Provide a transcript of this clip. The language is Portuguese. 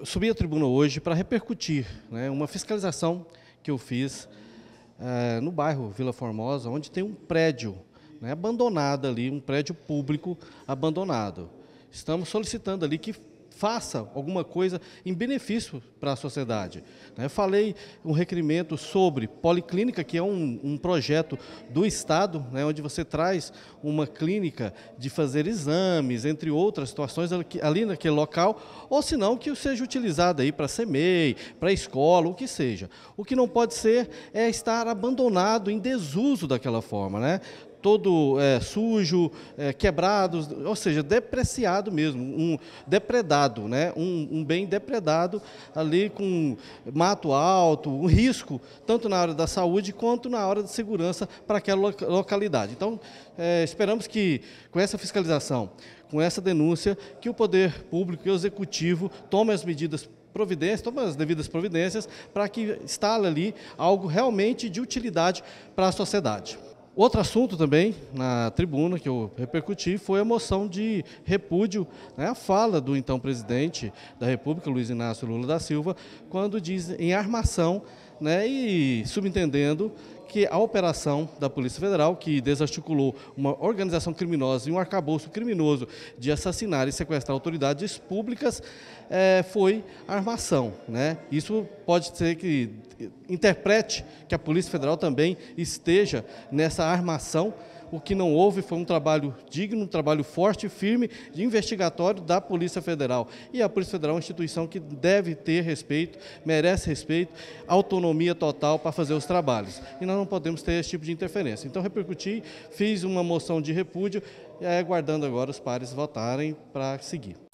Eu subi à tribuna hoje para repercutir né, uma fiscalização que eu fiz uh, no bairro Vila Formosa, onde tem um prédio né, abandonado ali, um prédio público abandonado. Estamos solicitando ali que faça alguma coisa em benefício para a sociedade. Né? Eu falei um requerimento sobre policlínica, que é um, um projeto do Estado, né, onde você traz uma clínica de fazer exames, entre outras situações, ali naquele local, ou senão que seja utilizada aí para SEMEI, para escola, o que seja. O que não pode ser é estar abandonado, em desuso daquela forma. Né? todo é, sujo, é, quebrado, ou seja, depreciado mesmo, um depredado, né? Um, um, bem depredado ali com mato alto, um risco, tanto na área da saúde quanto na área de segurança para aquela localidade. Então, é, esperamos que com essa fiscalização, com essa denúncia, que o poder público e o executivo tome as medidas providências, tomem as devidas providências para que instale ali algo realmente de utilidade para a sociedade. Outro assunto também na tribuna que eu repercuti foi a moção de repúdio né, fala do então presidente da República, Luiz Inácio Lula da Silva, quando diz em armação né, e subentendendo que a operação da Polícia Federal, que desarticulou uma organização criminosa e um arcabouço criminoso de assassinar e sequestrar autoridades públicas, é, foi armação. Né? Isso pode ser que interprete que a Polícia Federal também esteja nessa armação o que não houve foi um trabalho digno, um trabalho forte e firme de investigatório da Polícia Federal. E a Polícia Federal é uma instituição que deve ter respeito, merece respeito, autonomia total para fazer os trabalhos. E nós não podemos ter esse tipo de interferência. Então, repercuti, fiz uma moção de repúdio e aguardando agora os pares votarem para seguir.